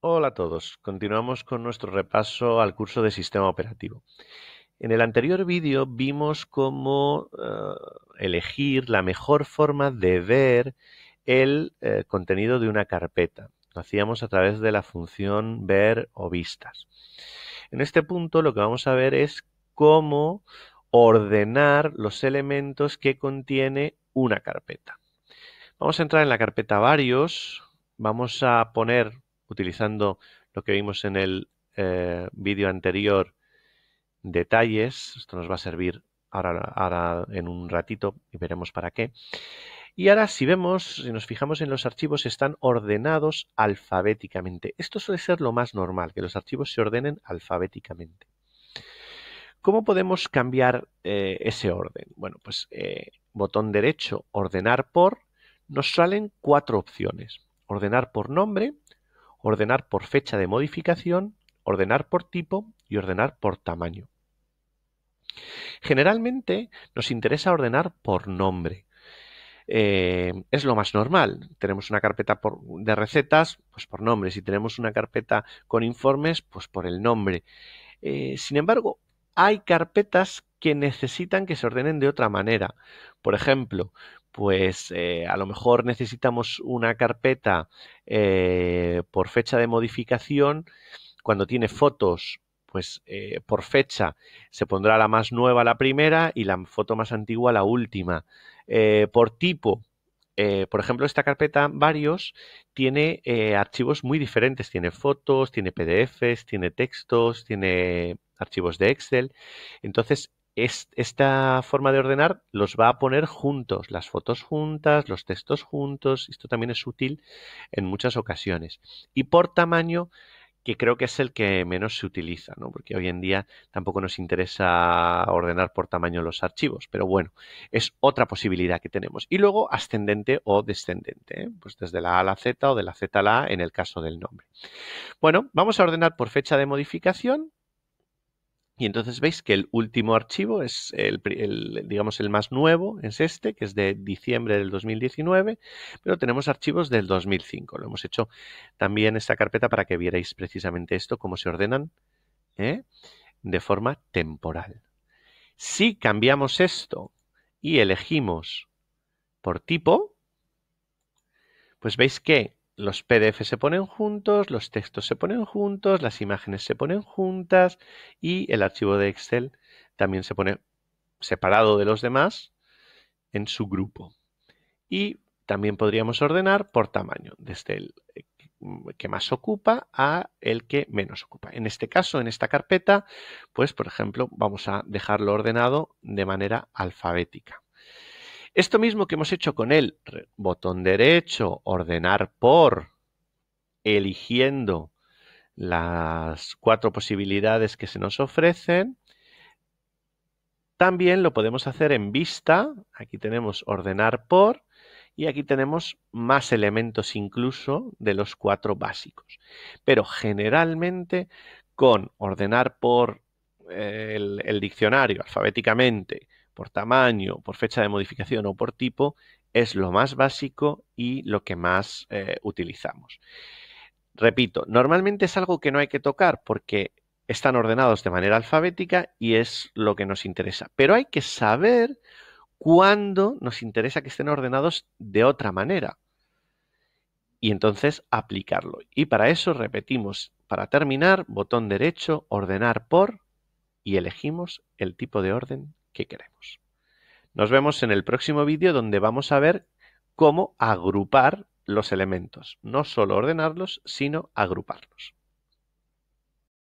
Hola a todos, continuamos con nuestro repaso al curso de sistema operativo. En el anterior vídeo vimos cómo eh, elegir la mejor forma de ver el eh, contenido de una carpeta. Lo hacíamos a través de la función ver o vistas. En este punto lo que vamos a ver es cómo ordenar los elementos que contiene una carpeta. Vamos a entrar en la carpeta varios, vamos a poner utilizando lo que vimos en el eh, vídeo anterior, detalles. Esto nos va a servir ahora, en un ratito y veremos para qué. Y ahora si vemos, si nos fijamos en los archivos, están ordenados alfabéticamente. Esto suele ser lo más normal, que los archivos se ordenen alfabéticamente. ¿Cómo podemos cambiar eh, ese orden? Bueno, pues eh, botón derecho, ordenar por, nos salen cuatro opciones. Ordenar por nombre, ordenar por fecha de modificación, ordenar por tipo y ordenar por tamaño. Generalmente nos interesa ordenar por nombre. Eh, es lo más normal. Tenemos una carpeta de recetas, pues por nombre. Si tenemos una carpeta con informes, pues por el nombre. Eh, sin embargo, hay carpetas que necesitan que se ordenen de otra manera. Por ejemplo, pues eh, a lo mejor necesitamos una carpeta eh, por fecha de modificación. Cuando tiene fotos, pues eh, por fecha se pondrá la más nueva la primera y la foto más antigua la última. por tipo, por ejemplo, esta carpeta varios tiene archivos muy diferentes. Tiene fotos, tiene PDFs, tiene textos, tiene archivos de Excel. Entonces, esta forma de ordenar los va a poner juntos, las fotos juntas, los textos juntos. Esto también es útil en muchas ocasiones. Y por tamaño, que creo que es el que menos se utiliza, ¿no? porque hoy en día tampoco nos interesa ordenar por tamaño los archivos, pero bueno, es otra posibilidad que tenemos. Y luego ascendente o descendente, ¿eh? pues desde la A a la Z o de la Z a la A en el caso del nombre. Bueno, vamos a ordenar por fecha de modificación y entonces veis que el último archivo es el, digamos el más nuevo, es este, que es de diciembre del 2019, pero tenemos archivos del 2005. Lo hemos hecho también esta carpeta para que vierais precisamente esto, cómo se ordenan ¿eh? de forma temporal. Si cambiamos esto y elegimos por tipo, pues veis que los PDF se ponen juntos, los textos se ponen juntos, las imágenes se ponen juntas y el archivo de Excel también se pone separado de los demás en su grupo. Y también podríamos ordenar por tamaño, desde el eh, que más ocupa a el que menos ocupa. En este caso, en esta carpeta, pues por ejemplo, vamos a dejarlo ordenado de manera alfabética. Esto mismo que hemos hecho con el botón derecho, ordenar por, eligiendo las cuatro posibilidades que se nos ofrecen, también lo podemos hacer en vista. Aquí tenemos ordenar por y aquí tenemos más elementos incluso de los cuatro básicos. Pero generalmente con ordenar por eh, el, diccionario alfabéticamente, por tamaño, por fecha de modificación o por tipo, es lo más básico y lo que más eh, utilizamos. Repito, normalmente es algo que no hay que tocar porque están ordenados de manera alfabética y es lo que nos interesa. Pero hay que saber cuándo nos interesa que estén ordenados de otra manera. Y entonces aplicarlo. Y para eso repetimos, para terminar, botón derecho, ordenar por y elegimos el tipo de orden queremos. Nos vemos en el próximo vídeo donde vamos a ver cómo agrupar los elementos, no solo ordenarlos, sino agruparlos.